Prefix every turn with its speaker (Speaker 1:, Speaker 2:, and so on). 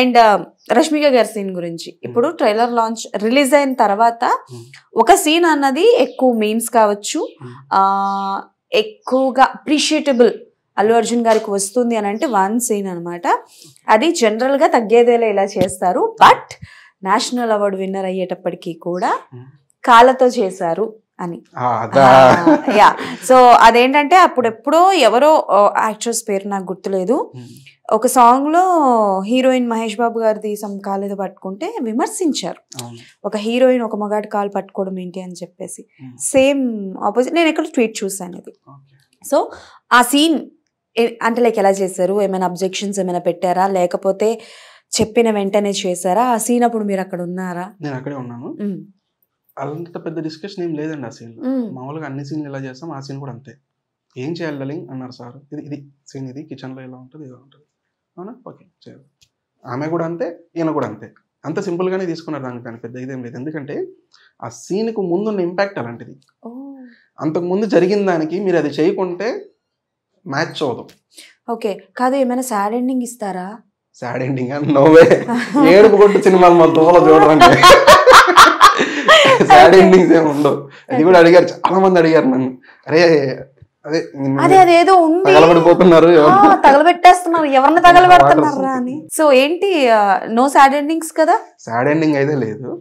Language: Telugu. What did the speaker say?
Speaker 1: అండ్ రష్మిక గారి సీన్ గురించి ఇప్పుడు ట్రైలర్ లాంచ్ రిలీజ్ అయిన తర్వాత ఒక సీన్ అన్నది ఎక్కువ మీమ్స్ కావచ్చు ఎక్కువగా అప్రిషియేటబుల్ అల్లు అర్జున్ గారికి వస్తుంది అని అంటే వన్ సీన్ అనమాట అది జనరల్గా తగ్గేదేలా ఇలా చేస్తారు బట్ నేషనల్ అవార్డు విన్నర్ అయ్యేటప్పటికీ కూడా కాళ్ళతో చేశారు అని యా సో అదేంటంటే అప్పుడు ఎప్పుడో ఎవరో యాక్ట్రెస్ పేరు నాకు గుర్తులేదు ఒక సాంగ్ లో హీరోయిన్ మహేష్ బాబు గారిది సమ్ కాలేదో పట్టుకుంటే విమర్శించారు ఒక హీరోయిన్ ఒక మగాడి కాలు పట్టుకోవడం ఏంటి అని చెప్పేసి సేమ్ ఆపోజిట్ నేను ఎక్కడ ట్వీట్ చూసాను ఇది సో ఆ సీన్ అంటే లైక్ ఎలా చేశారు ఏమైనా అబ్జెక్షన్స్ ఏమైనా పెట్టారా లేకపోతే చెప్పిన వెంటనే చేశారా ఆ సీన్ అప్పుడు మీరు అక్కడ ఉన్నారా
Speaker 2: నేను అక్కడే ఉన్నాను అంత పెద్ద డిస్కషన్ ఏం లేదండి ఆ సీన్ మామూలుగా అన్ని సీన్లు ఎలా చేస్తాం ఆ సీన్ కూడా అంతే ఏం చేయాలి డలింగ్ అన్నారు సార్ ఇది ఇది సీన్ ఇది కిచెన్లో ఎలా ఉంటుంది ఇలా ఉంటుంది అవునా ఓకే చేయాలి ఆమె కూడా అంతే ఈయన కూడా అంతే అంత సింపుల్గానే తీసుకున్నారు దానికి దాని పెద్ద ఇదేం లేదు ఎందుకంటే ఆ సీన్కు ముందున్న ఇంపాక్ట్ అలాంటిది అంతకుముందు జరిగిన దానికి మీరు అది చేయకుంటే మ్యాచ్ అవ్వదు
Speaker 1: ఓకే కాదు ఏమైనా సాడ్ ఎండింగ్ ఇస్తారా
Speaker 2: సాడ్ ఎండింగ్ నోవే ఏడుపు కొట్టు సినిమాలు మా దోవలో చూడాలంటే బ్యాడ్ ఎండింగ్స్ ఏమి ఉండవు అది కూడా అడిగారు చాలా మంది అడిగారు నన్ను అరే అదే అదే
Speaker 1: అదేదో ఉంది
Speaker 2: తగలబడిపోతున్నారు
Speaker 1: తగలబెట్టేస్తున్నారు ఎవరిని తగలబెడుతున్నారు అని సో ఏంటి నో సాడ్ ఎండింగ్స్ కదా
Speaker 2: సాడ్ ఎండింగ్ అయితే లేదు